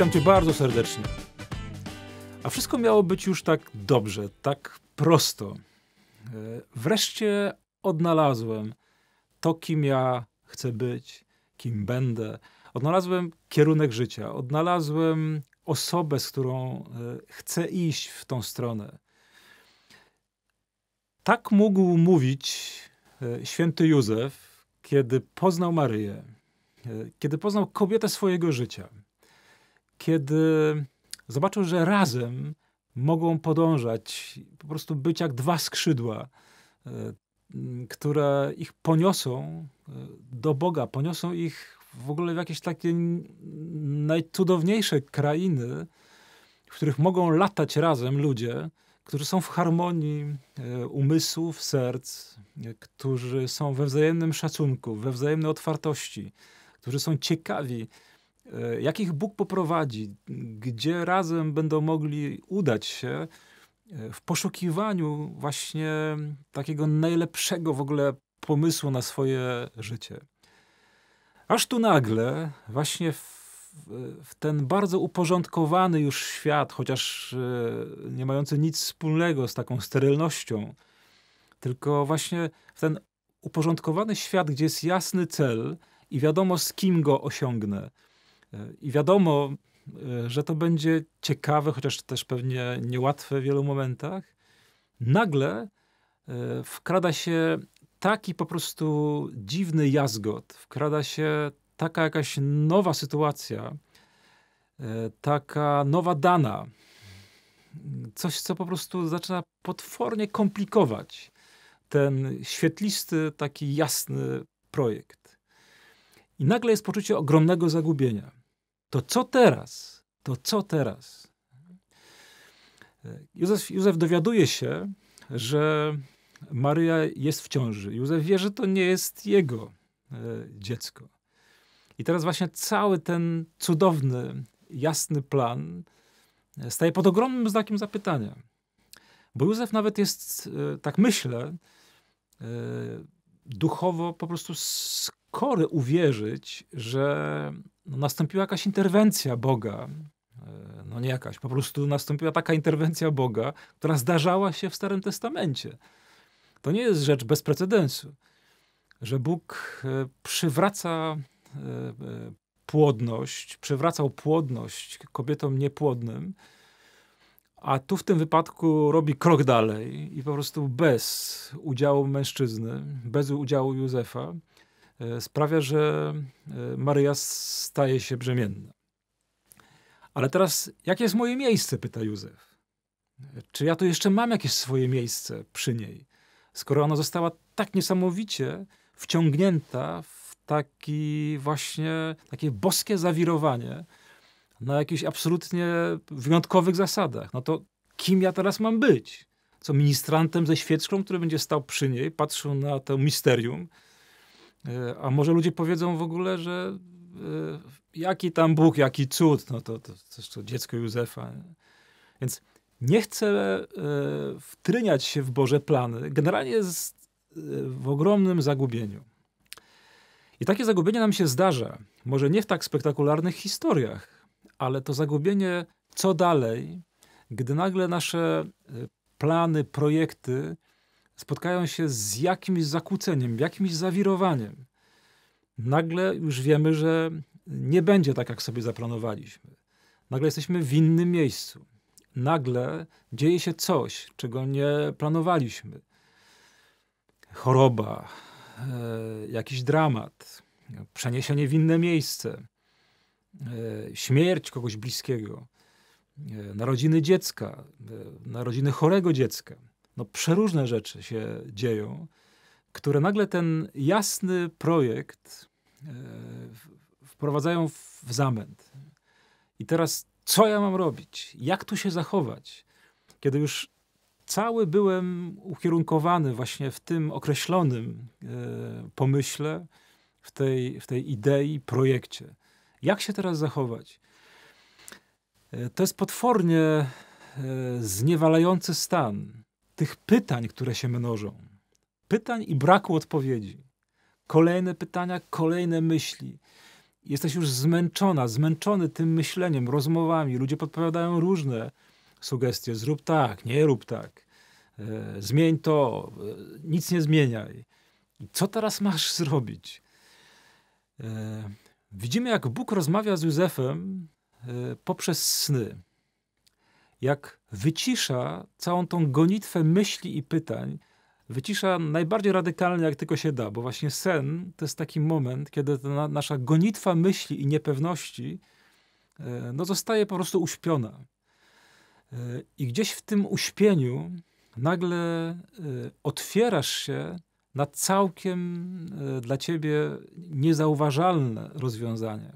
Witam cię bardzo serdecznie. A wszystko miało być już tak dobrze, tak prosto. E, wreszcie odnalazłem to, kim ja chcę być, kim będę. Odnalazłem kierunek życia, odnalazłem osobę, z którą e, chcę iść w tą stronę. Tak mógł mówić e, święty Józef, kiedy poznał Maryję, kiedy poznał kobietę swojego życia kiedy zobaczył, że razem mogą podążać, po prostu być jak dwa skrzydła, e, które ich poniosą e, do Boga, poniosą ich w ogóle w jakieś takie najcudowniejsze krainy, w których mogą latać razem ludzie, którzy są w harmonii e, umysłów, serc, którzy są we wzajemnym szacunku, we wzajemnej otwartości, którzy są ciekawi E, jak ich Bóg poprowadzi, gdzie razem będą mogli udać się e, w poszukiwaniu właśnie takiego najlepszego w ogóle pomysłu na swoje życie. Aż tu nagle, właśnie w, w ten bardzo uporządkowany już świat, chociaż e, nie mający nic wspólnego z taką sterylnością, tylko właśnie w ten uporządkowany świat, gdzie jest jasny cel i wiadomo z kim go osiągnę, i wiadomo, e, że to będzie ciekawe, chociaż też pewnie niełatwe w wielu momentach. Nagle e, wkrada się taki po prostu dziwny jazgot, wkrada się taka jakaś nowa sytuacja, e, taka nowa dana, coś, co po prostu zaczyna potwornie komplikować ten świetlisty, taki jasny projekt. I nagle jest poczucie ogromnego zagubienia. To co teraz? To co teraz? Józef, Józef dowiaduje się, że Maryja jest w ciąży. Józef wie, że to nie jest jego e, dziecko. I teraz właśnie cały ten cudowny, jasny plan e, staje pod ogromnym znakiem zapytania. Bo Józef nawet jest, e, tak myślę, duchowo po prostu skory uwierzyć, że no, nastąpiła jakaś interwencja Boga. E, no nie jakaś, po prostu nastąpiła taka interwencja Boga, która zdarzała się w Starym Testamencie. To nie jest rzecz bez precedensu, że Bóg e, przywraca e, płodność, przywracał płodność kobietom niepłodnym, a tu w tym wypadku robi krok dalej i po prostu bez udziału mężczyzny, bez udziału Józefa, E, sprawia, że e, Maryja staje się brzemienna. Ale teraz, jakie jest moje miejsce? pyta Józef. Czy ja tu jeszcze mam jakieś swoje miejsce przy niej, skoro ona została tak niesamowicie wciągnięta w taki właśnie takie boskie zawirowanie na jakichś absolutnie wyjątkowych zasadach? No to kim ja teraz mam być? Co ministrantem ze świeczką, który będzie stał przy niej, patrzył na to misterium, E, a może ludzie powiedzą w ogóle, że e, jaki tam Bóg, jaki cud, no to, to, to, dziecko Józefa. Więc nie chcę e, wtryniać się w Boże plany. Generalnie jest w ogromnym zagubieniu. I takie zagubienie nam się zdarza. Może nie w tak spektakularnych historiach, ale to zagubienie co dalej, gdy nagle nasze plany, projekty spotkają się z jakimś zakłóceniem, jakimś zawirowaniem, nagle już wiemy, że nie będzie tak, jak sobie zaplanowaliśmy. Nagle jesteśmy w innym miejscu. Nagle dzieje się coś, czego nie planowaliśmy. Choroba, e, jakiś dramat, przeniesienie w inne miejsce, e, śmierć kogoś bliskiego, e, narodziny dziecka, narodziny chorego dziecka no, przeróżne rzeczy się dzieją, które nagle ten jasny projekt e, wprowadzają w zamęt. I teraz co ja mam robić? Jak tu się zachować? Kiedy już cały byłem ukierunkowany właśnie w tym określonym e, pomyśle, w tej, w tej idei, projekcie. Jak się teraz zachować? E, to jest potwornie zniewalający stan tych pytań, które się mnożą. Pytań i braku odpowiedzi. Kolejne pytania, kolejne myśli. Jesteś już zmęczona, zmęczony tym myśleniem, rozmowami. Ludzie podpowiadają różne sugestie. Zrób tak, nie rób tak. E, zmień to, e, nic nie zmieniaj. Co teraz masz zrobić? E, widzimy, jak Bóg rozmawia z Józefem poprzez sny jak wycisza całą tą gonitwę myśli i pytań, wycisza najbardziej radykalnie, jak tylko się da, bo właśnie sen to jest taki moment, kiedy ta nasza gonitwa myśli i niepewności e, no, zostaje po prostu uśpiona. E, I gdzieś w tym uśpieniu nagle e, otwierasz się na całkiem dla ciebie niezauważalne rozwiązanie.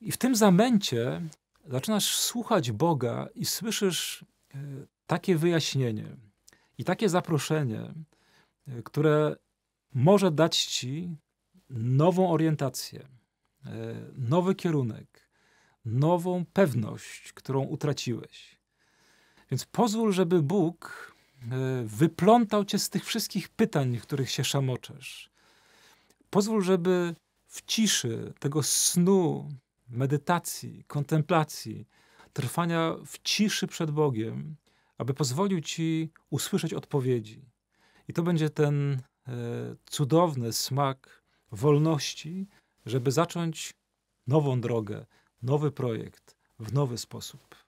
I w tym zamęcie zaczynasz słuchać Boga i słyszysz e, takie wyjaśnienie i takie zaproszenie, e, które może dać ci nową orientację, e, nowy kierunek, nową pewność, którą utraciłeś. Więc pozwól, żeby Bóg wyplątał cię z tych wszystkich pytań, w których się szamoczesz. Pozwól, żeby w ciszy tego snu medytacji, kontemplacji, trwania w ciszy przed Bogiem, aby pozwolił ci usłyszeć odpowiedzi. I to będzie ten e, cudowny smak wolności, żeby zacząć nową drogę, nowy projekt w nowy sposób.